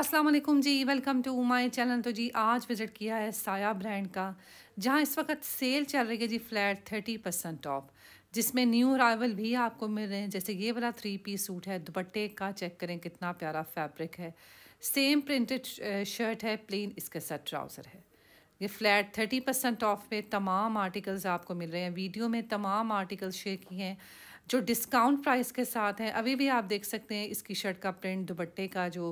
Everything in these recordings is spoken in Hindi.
Aslam ji welcome to my channel तो जी आज विज़िट किया है साया ब्रांड का जहाँ इस वक्त सेल चल रही है जी फ्लैट थर्टी परसेंट ऑफ जिसमें न्यू अराइवल भी आपको मिल रहे हैं जैसे ये वाला थ्री पीस सूट है दुपट्टे का चेक करें कितना प्यारा फैब्रिक है सेम प्रिंटेड शर्ट है प्लेन इसके साथ ट्राउज़र है ये फ्लैट थर्टी परसेंट ऑफ में तमाम आर्टिकल्स आपको मिल रहे हैं वीडियो में तमाम आर्टिकल्स शेयर किए हैं जो डिस्काउंट प्राइस के साथ हैं अभी भी आप देख सकते हैं इसकी शर्ट का प्रिंट दुपट्टे का जो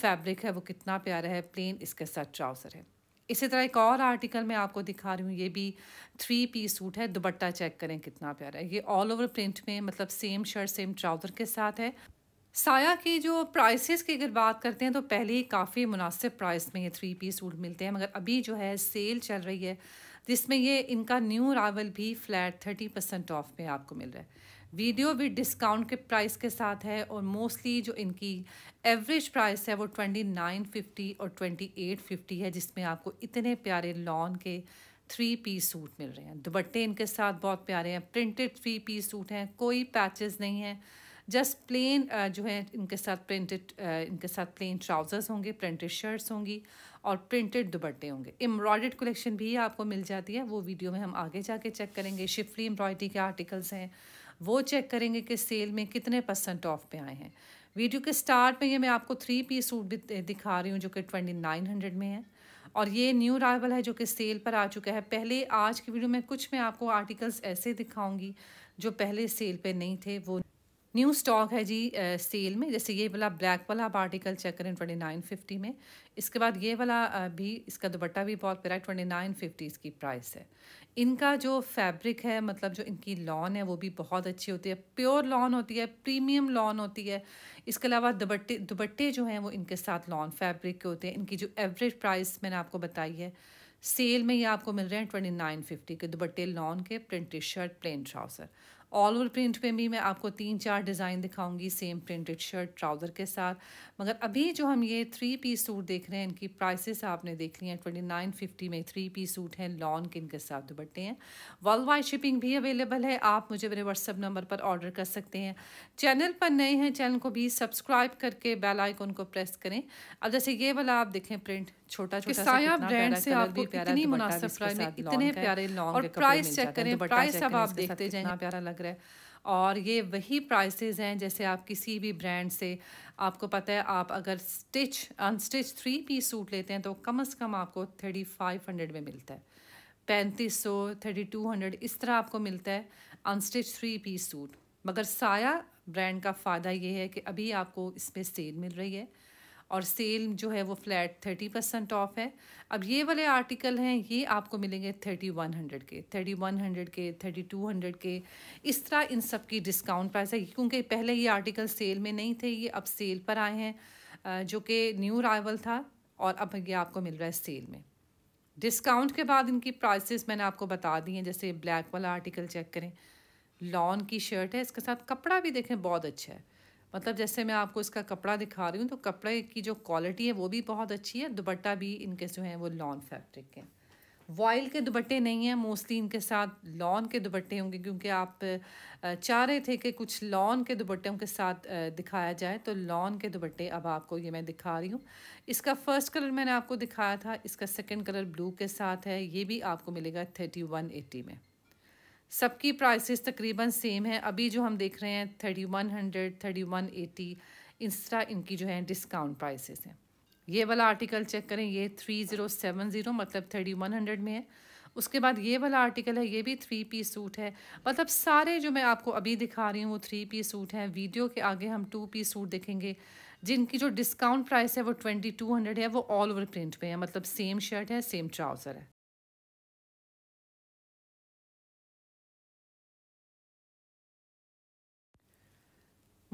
फैब्रिक है वो कितना प्यारा है प्लेन इसके साथ ट्राउज़र है इसी तरह एक और आर्टिकल मैं आपको दिखा रही हूँ ये भी थ्री पीस सूट है दुपट्टा चेक करें कितना प्यारा है ये ऑल ओवर प्रिंट में मतलब सेम शर्ट सेम ट्राउज़र के साथ है साया की जो प्राइसेस की अगर बात करते हैं तो पहले ही काफ़ी मुनासिब प्राइस में ये थ्री पीस सूट मिलते हैं मगर अभी जो है सेल चल रही है जिसमें ये इनका न्यू रावल भी फ्लैट थर्टी परसेंट ऑफ में आपको मिल रहा है वीडियो भी डिस्काउंट के प्राइस के साथ है और मोस्टली जो इनकी एवरेज प्राइस है वो ट्वेंटी नाइन फिफ्टी और ट्वेंटी एट फिफ्टी है जिसमें आपको इतने प्यारे लॉन के थ्री पीस सूट मिल रहे हैं दुपट्टे इनके साथ बहुत प्यारे हैं प्रिंटेड थ्री पीस सूट हैं कोई पैचेस नहीं हैं जस्ट प्लेन जो है इनके साथ प्रिंटेड इनके साथ प्लेन ट्राउज़र्स होंगे प्रिंटेड शर्ट्स होंगी और प्रिंटेड दुपट्टे होंगे एम्ब्रॉयड कलेक्शन भी आपको मिल जाती है वो वीडियो में हम आगे जाके चेक करेंगे शिफली एम्ब्रॉयडरी के आर्टिकल्स हैं वो चेक करेंगे कि सेल में कितने परसेंट ऑफ पे आए हैं वीडियो के स्टार्ट में ये मैं आपको थ्री पीस सूट भी दिखा रही हूँ जो कि ट्वेंटी नाइन हंड्रेड में है और ये न्यू अराइवल है जो कि सेल पर आ चुका है पहले आज की वीडियो में कुछ मैं आपको आर्टिकल्स ऐसे दिखाऊंगी जो पहले सेल पे नहीं थे वो न्यू स्टॉक है जी आ, सेल में जैसे ये वाला ब्लैक वाला आप आर्टिकल चेक करें ट्वेंटी नाइन फिफ्टी में इसके बाद ये वाला भी इसका दुपट्टा भी बहुत प्यारा है ट्वेंटी नाइन फिफ्टी इसकी प्राइस है इनका जो फैब्रिक है मतलब जो इनकी लॉन है वो भी बहुत अच्छी होती है प्योर लॉन होती है प्रीमियम लॉन होती है इसके अलावा दुबट्टे दुबट्टे जो हैं वो इनके साथ लॉन फैब्रिक के होते हैं इनकी जो एवरेज प्राइस मैंने आपको बताई है सेल में ये आपको मिल रहे हैं ट्वेंटी नाइन फिफ्टी के दुबट्टे लॉन के printed shirt plain trouser all over print पर भी मैं आपको तीन चार डिज़ाइन दिखाऊंगी सेम प्रिंटेड शर्ट ट्राउज़र के साथ मगर अभी जो हम ये थ्री पीस सूट देख रहे हैं इनकी प्राइसेस आपने देख ली हैं ट्वेंटी नाइन फिफ्टी में थ्री पीस सूट हैं लॉन के इनके साथ दुपट्टे हैं वर्ल्ड वाइड शिपिंग भी अवेलेबल है आप मुझे मेरे व्हाट्सअप नंबर पर ऑर्डर कर सकते हैं चैनल पर नए हैं चैनल को भी सब्सक्राइब करके बेल आइकन को प्रेस करें अब जैसे ये वाला आप देखें प्रिंट छोटा छोटा ब्रांड से आपको इतनी मुनासिब प्राइस में इतने प्यारे लॉन्ग और प्राइस चेक करें प्राइस अब आप देखते जाएंगे प्यारा लग रहा है और ये वही प्राइसेस हैं जैसे आप किसी भी ब्रांड से आपको पता है आप अगर stitch unstitch three piece suit लेते हैं तो कम से कम आपको थर्टी फाइव हंड्रेड में मिलता है पैंतीस सौ थर्टी टू हंड्रेड इस तरह आपको मिलता है अनस्टिच थ्री पीस सूट मगर साया ब्रांड का फ़ायदा ये है कि अभी आपको इसमें सेल मिल रही है और सेल जो है वो फ्लैट थर्टी परसेंट ऑफ है अब ये वाले आर्टिकल हैं ये आपको मिलेंगे थर्टी वन हंड्रेड के थर्टी वन हंड्रेड के थर्टी टू हंड्रेड के इस तरह इन सब की डिस्काउंट प्राइस है क्योंकि पहले ये आर्टिकल सेल में नहीं थे ये अब सेल पर आए हैं जो कि न्यू राइवल था और अब ये आपको मिल रहा है सेल में डिस्काउंट के बाद इनकी प्राइसेस मैंने आपको बता दी हैं जैसे ब्लैक वाला आर्टिकल चेक करें लॉन की शर्ट है इसके साथ कपड़ा भी देखें बहुत अच्छा है मतलब जैसे मैं आपको इसका कपड़ा दिखा रही हूँ तो कपड़े की जो क्वालिटी है वो भी बहुत अच्छी है दुपट्टा भी इनके जो है वो लॉन फैब्रिक के वॉयल के दुपट्टे नहीं हैं मोस्टली इनके साथ लॉन के दुपट्टे होंगे क्योंकि आप चाह रहे थे कि कुछ लॉन के दुपट्टों के साथ दिखाया जाए तो लॉन के दुपट्टे अब आपको ये मैं दिखा रही हूँ इसका फर्स्ट कलर मैंने आपको दिखाया था इसका सेकंड कलर ब्लू के साथ है ये भी आपको मिलेगा थर्टी वन एटी में सबकी प्राइसेस तकरीबन सेम है अभी जो हम देख रहे हैं thirty one hundred thirty one eighty इस तरह इनकी जो है डिस्काउंट प्राइसेस हैं ये वाला आर्टिकल चेक करें ये थ्री ज़ीरो सेवन ज़ीरो मतलब थर्टी वन हंड्रेड में है उसके बाद ये वाला आर्टिकल है ये भी थ्री पीस सूट है मतलब सारे जो मैं आपको अभी दिखा रही हूँ वो थ्री पीस सूट हैं वीडियो के आगे हम टू पीस सूट देखेंगे जिनकी जो डिस्काउंट प्राइस है वो ट्वेंटी टू हंड्रेड है वो ऑल ओवर प्रिंट में है मतलब सेम शर्ट है सेम ट्राउज़र है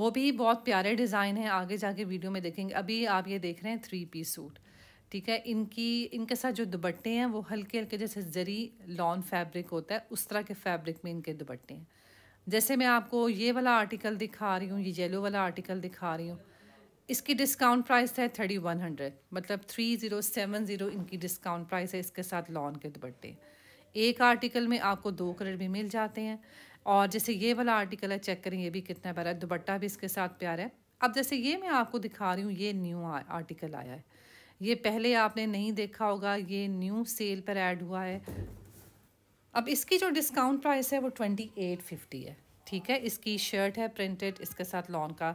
वो भी बहुत प्यारे डिज़ाइन है आगे जाके वीडियो में देखेंगे अभी आप ये देख रहे हैं थ्री पीस सूट ठीक है इनकी इनके साथ जो दुपट्टे हैं वो हल्के हल्के जैसे जरी लॉन फैब्रिक होता है उस तरह के फैब्रिक में इनके दुपट्टे हैं जैसे मैं आपको ये वाला आर्टिकल दिखा रही हूँ ये येलो वाला आर्टिकल दिखा रही हूँ इसकी डिस्काउंट प्राइस है थर्टी वन हंड्रेड मतलब थ्री ज़ीरो सेवन ज़ीरो इनकी डिस्काउंट प्राइस है इसके साथ लॉन के दुपट्टे एक आर्टिकल में आपको दो कलर भी मिल जाते हैं और जैसे ये वाला आर्टिकल है चेक करें ये भी कितना प्यारा है दुपट्टा भी इसके साथ प्यारा है अब जैसे ये मैं आपको दिखा रही हूँ ये न्यू आर्टिकल आया है ये पहले आपने नहीं देखा होगा ये न्यू सेल पर ऐड हुआ है अब इसकी जो डिस्काउंट प्राइस है वो ट्वेंटी एट फिफ्टी है ठीक है इसकी शर्ट है प्रिंटेड इसके साथ लॉन का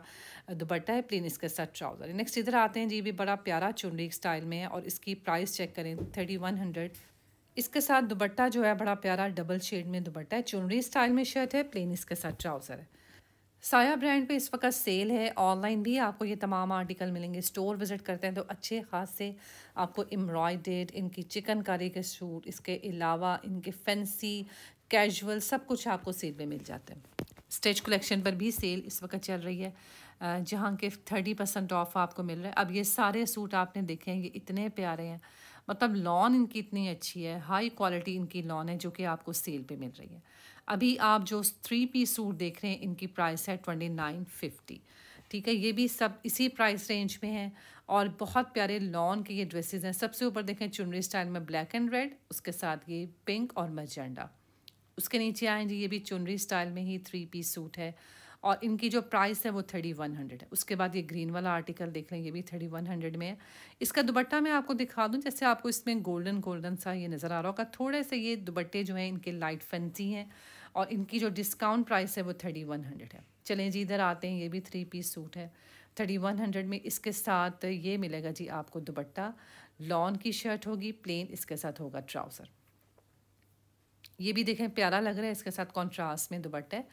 दुपट्टा है प्लेन इसके साथ ट्राउज़र नेक्स्ट इधर आते हैं जी भी बड़ा प्यारा चुनरी स्टाइल में है और इसकी प्राइस चेक करें थर्टी वन हंड्रेड इसके साथ दुबट्टा जो है बड़ा प्यारा डबल शेड में दुबट्टा है चुनरी स्टाइल में शर्ट है प्लेन इसके साथ ट्राउज़र है साया ब्रांड पे इस वक्त सेल है ऑनलाइन भी आपको ये तमाम आर्टिकल मिलेंगे स्टोर विज़िट करते हैं तो अच्छे खास से आपको एम्ब्रॉयडेड इनकी चिकनकारी के सूट इसके अलावा इनके फैंसी कैजुअल सब कुछ आपको सेल में मिल जाते हैं स्टेज कलेक्शन पर भी सेल इस वक्त चल रही है जहाँ के थर्टी परसेंट ऑफ आपको मिल रहा है अब ये सारे सूट आपने देखे हैं ये इतने प्यारे हैं मतलब लॉन इनकी इतनी अच्छी है हाई क्वालिटी इनकी लॉन है जो कि आपको सेल पे मिल रही है अभी आप जो थ्री पीस सूट देख रहे हैं इनकी प्राइस है ट्वेंटी नाइन फिफ्टी ठीक है ये भी सब इसी प्राइस रेंज में है और बहुत प्यारे लॉन के ये ड्रेसेस हैं सबसे ऊपर देखें चुनरी स्टाइल में ब्लैक एंड रेड उसके साथ ये पिंक और मजेंडा उसके नीचे आएँ जी ये भी चुनरी स्टाइल में ही थ्री पीस सूट है और इनकी जो प्राइस है वो थर्टी वन हंड्रेड है उसके बाद ये ग्रीन वाला आर्टिकल देख लें ये भी थर्टी वन हंड्रेड में है इसका दुपट्टा मैं आपको दिखा दूँ जैसे आपको इसमें गोल्डन गोल्डन सा ये नज़र आ रहा होगा थोड़े से ये दुपट्टे जो हैं इनके लाइट फैंसी हैं और इनकी जो डिस्काउंट प्राइस है वो थर्टी वन हंड्रेड है चलें जी इधर आते हैं ये भी थ्री पीस सूट है थर्टी वन हंड्रेड में इसके साथ ये मिलेगा जी आपको दुपट्टा लॉन की शर्ट होगी प्लेन इसके साथ होगा ट्राउज़र ये भी देखें प्यारा लग रहा है इसके साथ कॉन्ट्रास्ट में दुपट्टा है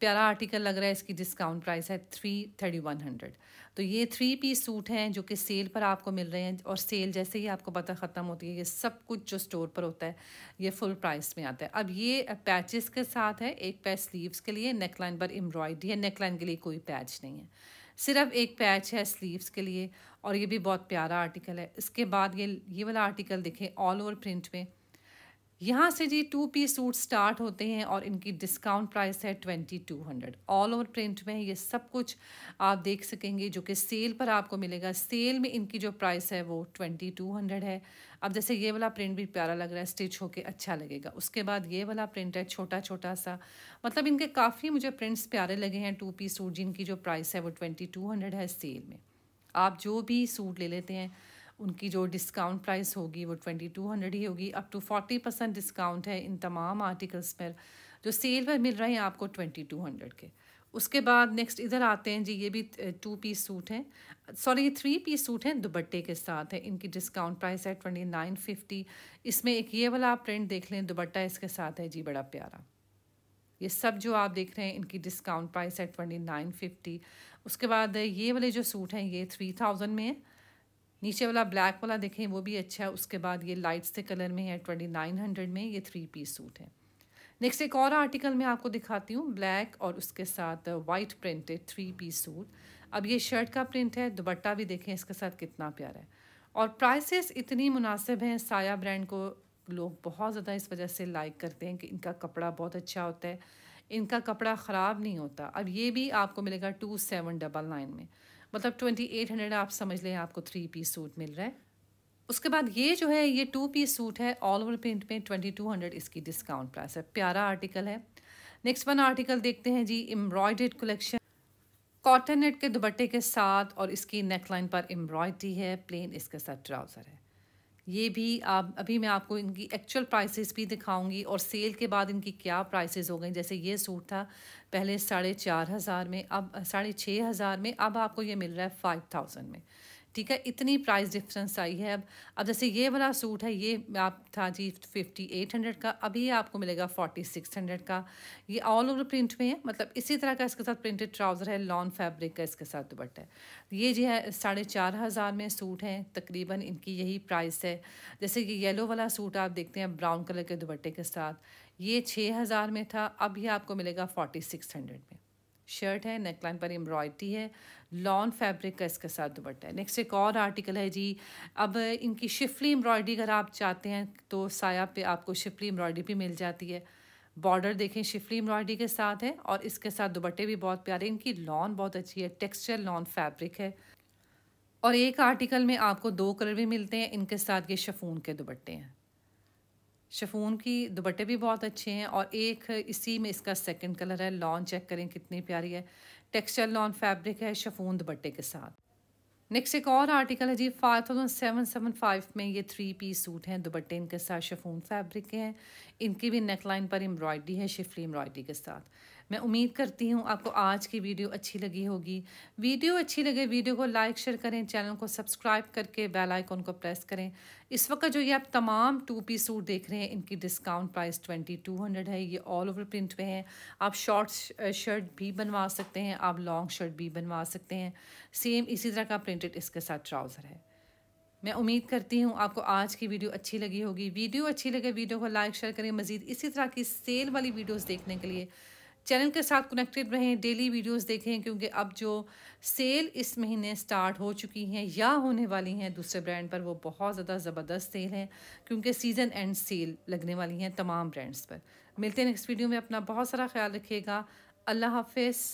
प्यारा आर्टिकल लग रहा है इसकी डिस्काउंट प्राइस है थ्री थर्टी वन हंड्रेड तो ये थ्री पीस सूट हैं जो कि सेल पर आपको मिल रहे हैं और सेल जैसे ही आपको पता ख़त्म होती है ये सब कुछ जो स्टोर पर होता है ये फुल प्राइस में आता है अब ये पैचेस के साथ है एक पैच स्लीव्स के लिए नेकलाइन पर एम्ब्रॉयडरी है नेकलाइन के लिए कोई पैच नहीं है सिर्फ एक पैच है स्लीव्स के लिए और ये भी बहुत प्यारा आर्टिकल है इसके बाद ये ये वाला आर्टिकल देखें ऑल ओवर प्रिंट में यहाँ से जी टू पीस सूट स्टार्ट होते हैं और इनकी डिस्काउंट प्राइस है twenty two hundred all over print में ये सब कुछ आप देख सकेंगे जो कि सेल पर आपको मिलेगा सेल में इनकी जो प्राइस है वो ट्वेंटी टू हंड्रेड है अब जैसे ये वाला प्रिंट भी प्यारा लग रहा है स्टिच होके अच्छा लगेगा उसके बाद ये वाला प्रिंट है छोटा छोटा सा मतलब इनके काफ़ी मुझे प्रिंट्स प्यारे लगे हैं टू पीस सूट जिनकी जो प्राइस है वो ट्वेंटी टू हंड्रेड है सेल में आप जो भी सूट ले लेते हैं उनकी जो डिस्काउंट प्राइस होगी वो ट्वेंटी टू हंड्रेड ही होगी up to forty percent discount है इन तमाम आर्टिकल्स पर जो सेल पर मिल रहे हैं आपको ट्वेंटी टू हंड्रेड के उसके बाद नेक्स्ट इधर आते हैं जी ये भी टू पीस सूट हैं सॉरी ये थ्री पीस सूट हैं दुबट्टे के साथ है इनकी डिस्काउंट प्राइस है ट्वेंटी नाइन फिफ्टी इसमें एक ये वाला आप प्रिंट देख लें दुबट्टा इसके साथ है जी बड़ा प्यारा ये सब जो आप देख रहे हैं इनकी डिस्काउंट प्राइस है ट्वेंटी नाइन फिफ्टी उसके बाद ये वाले जो सूट हैं ये थ्री थाउजेंड में है नीचे वाला ब्लैक वाला देखें वो भी अच्छा है उसके बाद ये लाइट्स से कलर में है ट्वेंटी नाइन हंड्रेड में ये थ्री पीस सूट है नेक्स्ट एक और आर्टिकल मैं आपको दिखाती हूँ ब्लैक और उसके साथ white printed three piece suit अब ये शर्ट का प्रिंट है दुपट्टा भी देखें इसके साथ कितना प्यारा है और प्राइसेस इतनी मुनासिब हैं साया ब्रांड को लोग बहुत ज़्यादा इस वजह से लाइक करते हैं कि इनका कपड़ा बहुत अच्छा होता है इनका कपड़ा ख़राब नहीं होता अब ये भी आपको मिलेगा टू सेवन डबल नाइन में मतलब ट्वेंटी एट हंड्रेड आप समझ लें आपको थ्री पीस सूट मिल रहा है उसके बाद ये जो है ये टू पीस सूट है ऑल ओवर प्रिंट में ट्वेंटी टू हंड्रेड इसकी डिस्काउंट प्राइस है प्यारा आर्टिकल है नेक्स्ट वन आर्टिकल देखते हैं जी एम्ब्रॉयडेड कलेक्शन कॉटन नेट के दुपट्टे के साथ और इसकी नेकलाइन पर एम्ब्रॉयडरी है प्लेन इसके साथ ट्राउज़र है ये भी आप अभी मैं आपको इनकी एक्चुअल प्राइसेस भी दिखाऊंगी और सेल के बाद इनकी क्या प्राइसेस हो गई जैसे ये सूट था पहले साढ़े चार हज़ार में अब साढ़े छः हज़ार में अब आपको ये मिल रहा है फाइव थाउजेंड में ठीक है इतनी प्राइस डिफरेंस आई है अब अब जैसे ये वाला सूट है ये आप था जी फिफ्टी एट हंड्रेड का अभी आपको मिलेगा फोर्टी सिक्स हंड्रेड का ये ऑल ओवर प्रिंट में है मतलब इसी तरह का इसके साथ प्रिंटेड ट्राउज़र है लॉन फैब्रिक का इसके साथ दुपट्टा है ये जो है साढ़े चार हज़ार में सूट हैं तकरीबन इनकी यही प्राइस है जैसे ये येलो वाला सूट आप देखते हैं ब्राउन कलर के दुपट्टे के साथ ये छः हज़ार में था अब ये आपको मिलेगा फोर्टी सिक्स हंड्रेड में शर्ट है नेकलाइन पर एम्ब्रॉयड्री है लॉन फैब्रिक का इसके साथ दुपट्टा है नेक्स्ट एक और आर्टिकल है जी अब इनकी शिफली एम्ब्रॉयड्री अगर आप चाहते हैं तो साया पे आपको शिफली एम्ब्रॉयडरी भी मिल जाती है बॉर्डर देखें शिफली एम्ब्रॉयडरी के साथ है और इसके साथ दुपट्टे भी बहुत प्यारे इनकी लॉन बहुत अच्छी है टेक्सचर लॉन फैब्रिक है और एक आर्टिकल में आपको दो कलर भी मिलते हैं इनके साथ ये शफून के दुपट्टे हैं शफून की दुपट्टे भी बहुत अच्छे हैं और एक इसी में इसका सेकंड कलर है लॉन चेक करें कितनी प्यारी है टेक्सचर लॉन फैब्रिक है शफून दुपट्टे के साथ नेक्स्ट एक और आर्टिकल है जी five thousand seven seven five में ये थ्री पीस सूट हैं दुपट्टे इनके साथ शफून फैब्रिक के हैं इनकी भी नेकलाइन पर एम्ब्रॉयडरी है शिफली एम्ब्रॉयडरी के साथ मैं उम्मीद करती हूँ आपको आज की वीडियो अच्छी लगी होगी वीडियो अच्छी लगे वीडियो को लाइक शेयर करें चैनल को सब्सक्राइब करके बेल आइकन को प्रेस करें इस वक्त जो ये आप तमाम टू पी सूट देख रहे हैं इनकी discount price twenty two hundred है ये ऑल ओवर प्रिंट में है आप शॉर्ट शर्ट भी बनवा सकते हैं आप लॉन्ग शर्ट भी बनवा सकते हैं सेम इसी तरह का प्रिंटेड इसके साथ ट्राउज़र है मैं उम्मीद करती हूँ आपको आज की वीडियो अच्छी लगी होगी वीडियो अच्छी लगे वीडियो को लाइक शेयर करें मज़ीद इसी तरह की सेल वाली वीडियोस देखने के लिए चैनल के साथ कनेक्टेड रहें डेली वीडियोस देखें क्योंकि अब जो सेल इस महीने स्टार्ट हो चुकी हैं या होने वाली हैं दूसरे ब्रांड पर वो बहुत ज़्यादा ज़बरदस्त सेल हैं क्योंकि सीज़न एंड सेल लगने वाली हैं तमाम ब्रांड्स पर मिलते हैं नेक्स्ट वीडियो में अपना बहुत सारा ख्याल रखिएगा अल्लाह हाफिज़